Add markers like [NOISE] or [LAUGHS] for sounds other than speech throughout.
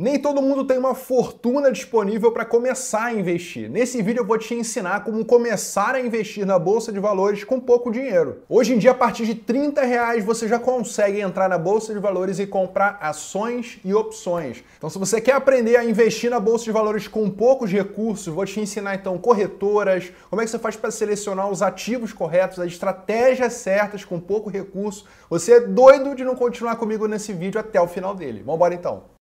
Nem todo mundo tem uma fortuna disponível para começar a investir. Nesse vídeo eu vou te ensinar como começar a investir na bolsa de valores com pouco dinheiro. Hoje em dia, a partir de 30 reais, você já consegue entrar na bolsa de valores e comprar ações e opções. Então, se você quer aprender a investir na bolsa de valores com poucos recursos, vou te ensinar então corretoras, como é que você faz para selecionar os ativos corretos, as estratégias certas com pouco recurso. Você é doido de não continuar comigo nesse vídeo até o final dele. Vamos embora então.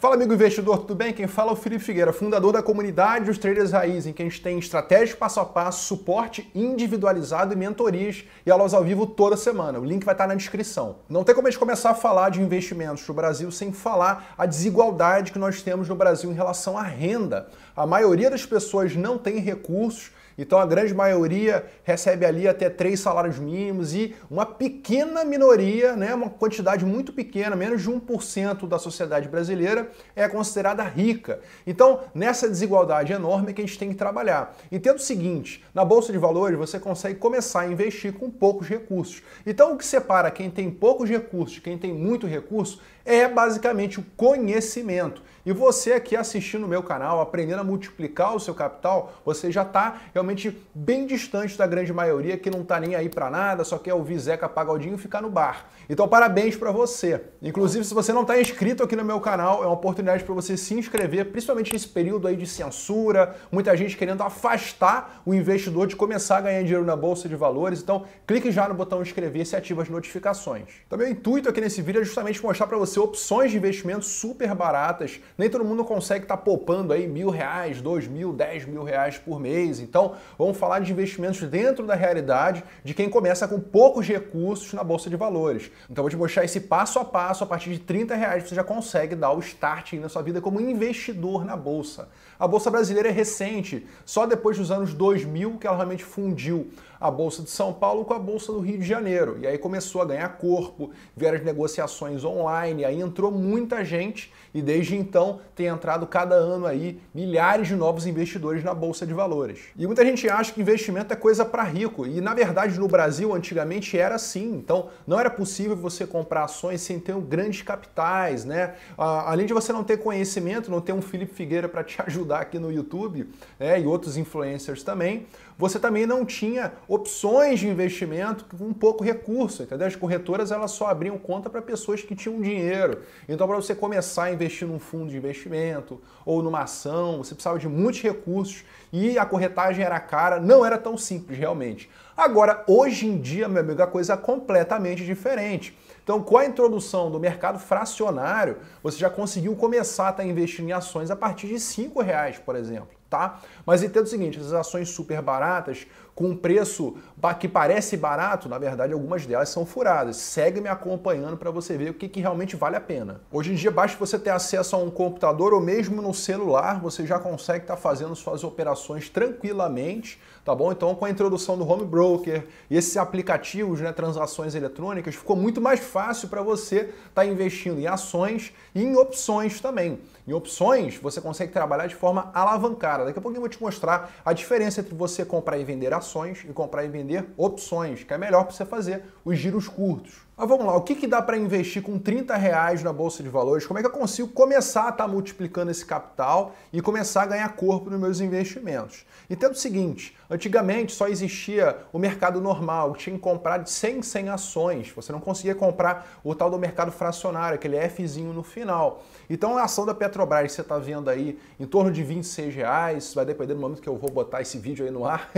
Fala, amigo investidor, tudo bem? Quem fala é o Felipe Figueira, fundador da comunidade Os Traders Raiz, em que a gente tem estratégias passo a passo, suporte individualizado e mentorias e aulas ao vivo toda semana. O link vai estar na descrição. Não tem como a gente começar a falar de investimentos no Brasil sem falar a desigualdade que nós temos no Brasil em relação à renda. A maioria das pessoas não tem recursos então a grande maioria recebe ali até três salários mínimos e uma pequena minoria, né, uma quantidade muito pequena, menos de 1% da sociedade brasileira é considerada rica. Então, nessa desigualdade enorme que a gente tem que trabalhar. Entenda o seguinte, na bolsa de valores você consegue começar a investir com poucos recursos. Então, o que separa quem tem poucos recursos de quem tem muito recurso é basicamente o conhecimento. E você aqui assistindo o meu canal, aprendendo a multiplicar o seu capital, você já está realmente bem distante da grande maioria que não está nem aí para nada, só quer ouvir Zeca Pagodinho e ficar no bar. Então parabéns para você. Inclusive, se você não está inscrito aqui no meu canal, é uma oportunidade para você se inscrever, principalmente nesse período aí de censura, muita gente querendo afastar o investidor de começar a ganhar dinheiro na bolsa de valores. Então, clique já no botão inscrever-se e ativa as notificações. Então, meu intuito aqui nesse vídeo é justamente mostrar para você você opções de investimento super baratas. Nem todo mundo consegue estar tá poupando aí mil reais, dois mil, dez mil reais por mês. Então, vamos falar de investimentos dentro da realidade de quem começa com poucos recursos na bolsa de valores. Então, vou te mostrar esse passo a passo. A partir de 30 reais você já consegue dar o start na sua vida como investidor na bolsa. A bolsa brasileira é recente, só depois dos anos 2000 que ela realmente fundiu a bolsa de São Paulo com a bolsa do Rio de Janeiro. E aí começou a ganhar corpo, vieram as negociações online e aí entrou muita gente e desde então tem entrado cada ano aí milhares de novos investidores na bolsa de valores. E muita gente acha que investimento é coisa para rico e na verdade no Brasil antigamente era assim. Então não era possível você comprar ações sem ter um grandes capitais, né? Além de você não ter conhecimento, não ter um Felipe Figueira para te [LAUGHS] ajudar aqui no YouTube, né? E outros influencers também você também não tinha opções de investimento com pouco recurso, entendeu? As corretoras elas só abriam conta para pessoas que tinham dinheiro. Então, para você começar a investir num fundo de investimento ou numa ação, você precisava de muitos recursos e a corretagem era cara, não era tão simples realmente. Agora, hoje em dia, meu amigo, a coisa é completamente diferente. Então, com a introdução do mercado fracionário, você já conseguiu começar a estar tá investindo em ações a partir de R$ reais, por exemplo tá? Mas entenda o seguinte, essas ações super baratas, com um preço que parece barato, na verdade algumas delas são furadas. Segue me acompanhando para você ver o que, que realmente vale a pena. Hoje em dia basta você ter acesso a um computador ou mesmo no celular, você já consegue estar tá fazendo suas operações tranquilamente, tá bom? Então com a introdução do Home Broker e esses aplicativos, né, transações eletrônicas, ficou muito mais fácil para você estar tá investindo em ações e em opções também. Em opções você consegue trabalhar de forma alavancada cara, daqui a pouquinho eu vou te mostrar a diferença entre você comprar e vender ações e comprar e vender opções, que é melhor para você fazer os giros curtos. Mas vamos lá, o que, que dá para investir com 30 reais na Bolsa de Valores? Como é que eu consigo começar a estar tá multiplicando esse capital e começar a ganhar corpo nos meus investimentos? Entendo o seguinte, antigamente só existia o mercado normal, tinha que comprar de 100 em 100 ações, você não conseguia comprar o tal do mercado fracionário, aquele Fzinho no final. Então a ação da Petrobras que você está vendo aí em torno de 26 reais, vai depender do momento que eu vou botar esse vídeo aí no ar,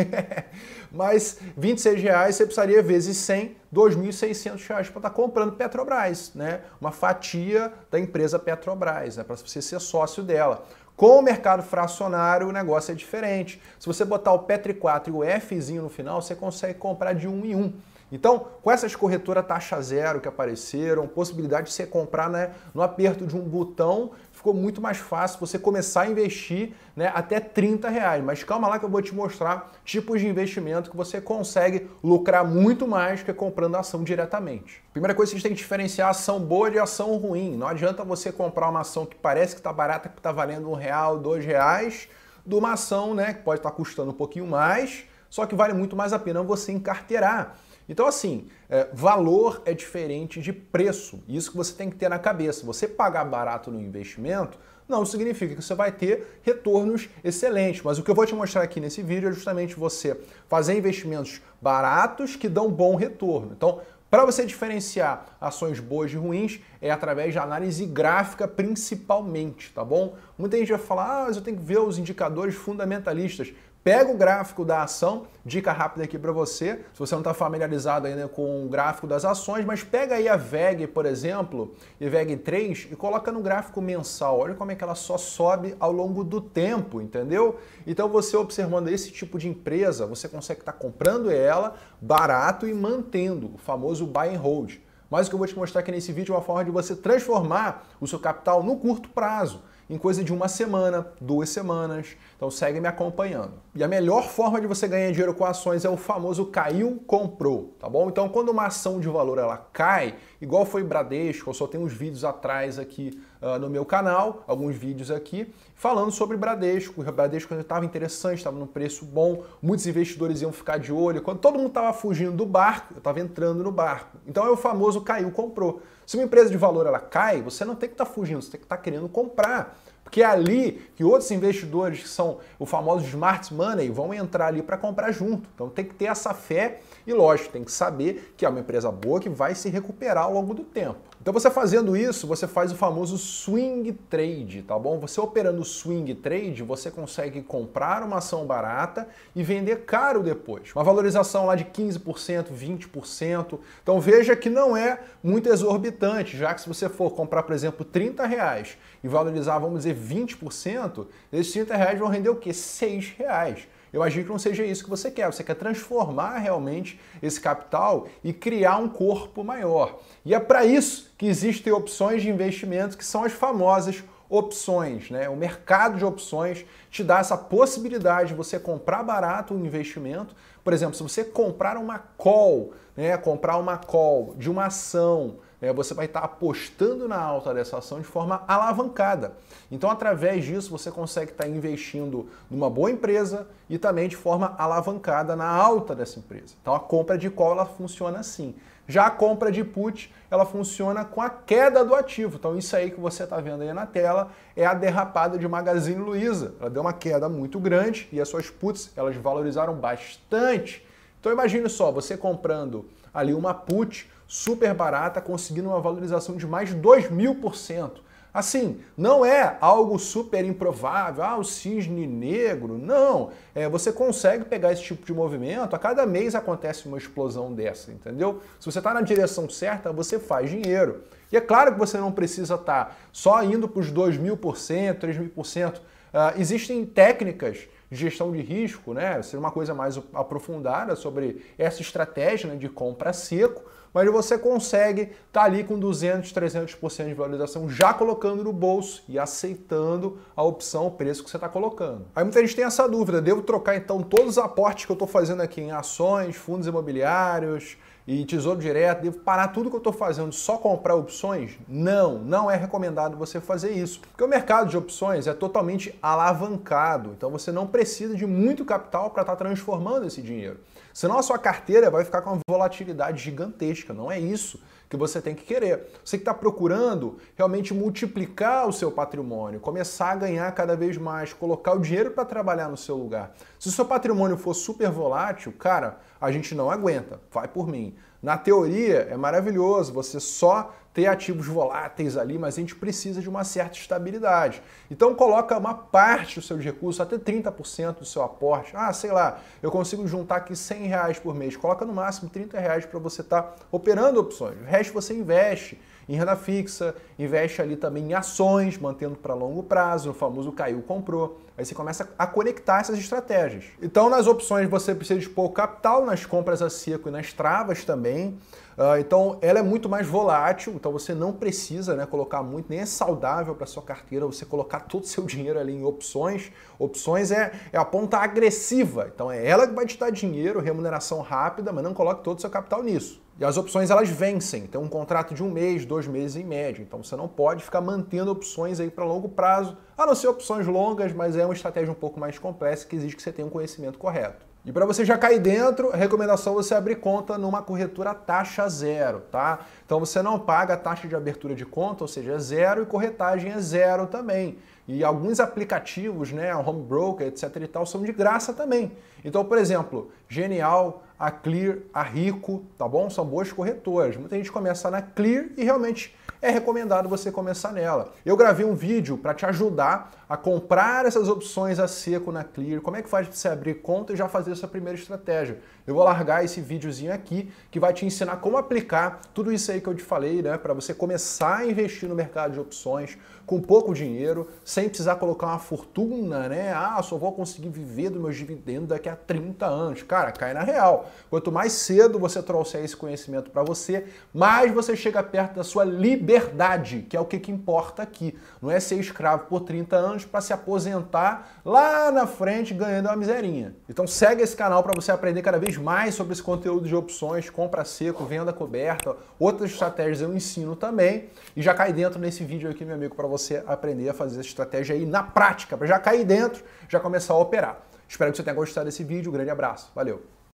[LAUGHS] mas 26 reais você precisaria vezes 100 2.600 reais para estar tá comprando Petrobras, né? uma fatia da empresa Petrobras, né? para você ser sócio dela. Com o mercado fracionário, o negócio é diferente. Se você botar o Petri 4 e o Fzinho no final, você consegue comprar de um em um. Então, com essas corretoras taxa zero que apareceram, possibilidade de você comprar né, no aperto de um botão, ficou muito mais fácil você começar a investir né, até 30 reais. Mas calma lá que eu vou te mostrar tipos de investimento que você consegue lucrar muito mais que comprando ação diretamente. Primeira coisa que a gente tem que diferenciar ação boa de ação ruim. Não adianta você comprar uma ação que parece que está barata, que está valendo um real, dois reais, de uma ação né, que pode estar tá custando um pouquinho mais, só que vale muito mais a pena você encarteirar. Então, assim, é, valor é diferente de preço. Isso que você tem que ter na cabeça. Você pagar barato no investimento não significa que você vai ter retornos excelentes. Mas o que eu vou te mostrar aqui nesse vídeo é justamente você fazer investimentos baratos que dão bom retorno. Então, para você diferenciar ações boas de ruins, é através de análise gráfica principalmente, tá bom? Muita gente vai falar, ah, mas eu tenho que ver os indicadores fundamentalistas. Pega o gráfico da ação, dica rápida aqui para você, se você não está familiarizado ainda com o gráfico das ações, mas pega aí a VEG, por exemplo, e VEG 3 e coloca no gráfico mensal. Olha como é que ela só sobe ao longo do tempo, entendeu? Então você observando esse tipo de empresa, você consegue estar tá comprando ela barato e mantendo, o famoso buy and hold. Mas o que eu vou te mostrar aqui nesse vídeo é uma forma de você transformar o seu capital no curto prazo em coisa de uma semana, duas semanas. Então segue me acompanhando. E a melhor forma de você ganhar dinheiro com ações é o famoso caiu, comprou, tá bom? Então quando uma ação de valor ela cai, igual foi Bradesco, eu só tenho uns vídeos atrás aqui uh, no meu canal, alguns vídeos aqui, falando sobre Bradesco. O Bradesco estava interessante, estava num preço bom, muitos investidores iam ficar de olho. Quando todo mundo estava fugindo do barco, eu estava entrando no barco. Então é o famoso caiu, comprou. Se uma empresa de valor ela cai, você não tem que estar tá fugindo, você tem que estar tá querendo comprar. Porque é ali que outros investidores, que são o famoso smart money, vão entrar ali para comprar junto. Então tem que ter essa fé e, lógico, tem que saber que é uma empresa boa que vai se recuperar ao longo do tempo. Então você fazendo isso, você faz o famoso swing trade, tá bom? Você operando swing trade, você consegue comprar uma ação barata e vender caro depois. Uma valorização lá de 15%, 20%. Então veja que não é muito exorbitante, já que se você for comprar, por exemplo, 30 reais e valorizar, vamos dizer, 20%, esses 30 reais vão render o quê? 6 reais. Eu acho que não seja isso que você quer. Você quer transformar realmente esse capital e criar um corpo maior. E é para isso que existem opções de investimento que são as famosas opções, né? O mercado de opções te dá essa possibilidade de você comprar barato um investimento. Por exemplo, se você comprar uma call, né? Comprar uma call de uma ação é, você vai estar apostando na alta dessa ação de forma alavancada. Então, através disso, você consegue estar investindo numa boa empresa e também de forma alavancada na alta dessa empresa. Então, a compra de call ela funciona assim. Já a compra de put, ela funciona com a queda do ativo. Então, isso aí que você está vendo aí na tela é a derrapada de Magazine Luiza. Ela deu uma queda muito grande e as suas puts, elas valorizaram bastante. Então, imagine só, você comprando ali uma put super barata, conseguindo uma valorização de mais de 2 mil por cento. Assim, não é algo super improvável, ah, o cisne negro, não. É, você consegue pegar esse tipo de movimento, a cada mês acontece uma explosão dessa, entendeu? Se você está na direção certa, você faz dinheiro. E é claro que você não precisa estar tá só indo para os 2 mil por cento, 3 mil por cento. Ah, existem técnicas gestão de risco, né? Seria uma coisa mais aprofundada sobre essa estratégia né, de compra seco mas você consegue estar tá ali com 200, 300% de valorização já colocando no bolso e aceitando a opção, o preço que você está colocando. Aí muita gente tem essa dúvida, devo trocar então todos os aportes que eu estou fazendo aqui em ações, fundos imobiliários, e tesouro direto, devo parar tudo que eu estou fazendo só comprar opções? Não, não é recomendado você fazer isso, porque o mercado de opções é totalmente alavancado, então você não precisa de muito capital para estar tá transformando esse dinheiro. Senão a sua carteira vai ficar com uma volatilidade gigantesca. Não é isso que você tem que querer. Você que está procurando realmente multiplicar o seu patrimônio, começar a ganhar cada vez mais, colocar o dinheiro para trabalhar no seu lugar. Se o seu patrimônio for super volátil, cara, a gente não aguenta. Vai por mim. Na teoria é maravilhoso, você só ter ativos voláteis ali, mas a gente precisa de uma certa estabilidade. Então coloca uma parte dos seus recursos, até 30% do seu aporte. Ah, sei lá, eu consigo juntar aqui 100 reais por mês. Coloca no máximo 30 reais para você estar tá operando opções. O resto você investe em renda fixa, investe ali também em ações, mantendo para longo prazo, o famoso caiu, comprou. Aí você começa a conectar essas estratégias. Então, nas opções você precisa dispor capital, nas compras a seco e nas travas também. Ah, então, ela é muito mais volátil, então você não precisa né, colocar muito, nem é saudável para sua carteira você colocar [LAUGHS] todo o seu dinheiro ali em opções. Opções é, é a ponta agressiva, então é ela que vai te dar dinheiro, remuneração rápida, mas não coloque todo o seu capital nisso. E as opções elas vencem, tem então, um contrato de um mês, dois meses em média. Então você não pode ficar mantendo opções aí para longo prazo, a não ser opções longas, mas é uma estratégia um pouco mais complexa que exige que você tenha um conhecimento correto. E para você já cair dentro, recomendação é você abrir conta numa corretora taxa zero, tá? Então você não paga a taxa de abertura de conta, ou seja, é zero, e corretagem é zero também. E alguns aplicativos, né, home broker, etc e tal, são de graça também. Então, por exemplo, Genial, a Clear, a Rico, tá bom? São boas corretoras. Muita gente começa na Clear e realmente é recomendado você começar nela. Eu gravei um vídeo para te ajudar a comprar essas opções a seco na Clear. Como é que faz para você abrir conta e já fazer essa primeira estratégia? Eu vou largar esse videozinho aqui que vai te ensinar como aplicar tudo isso aí que eu te falei, né, para você começar a investir no mercado de opções com pouco dinheiro, sem precisar colocar uma fortuna, né? Ah, só vou conseguir viver do meu dividendo daqui a 30 anos. Cara, cai na real. Quanto mais cedo você trouxer esse conhecimento para você, mais você chega perto da sua liberdade, que é o que, que importa aqui. Não é ser escravo por 30 anos para se aposentar lá na frente ganhando uma miserinha. Então segue esse canal para você aprender cada vez mais sobre esse conteúdo de opções, compra seco, venda coberta, outras estratégias eu ensino também. E já cai dentro nesse vídeo aqui, meu amigo, para você aprender a fazer esse estratégia aí na prática, para já cair dentro, já começar a operar. Espero que você tenha gostado desse vídeo. Grande abraço. Valeu!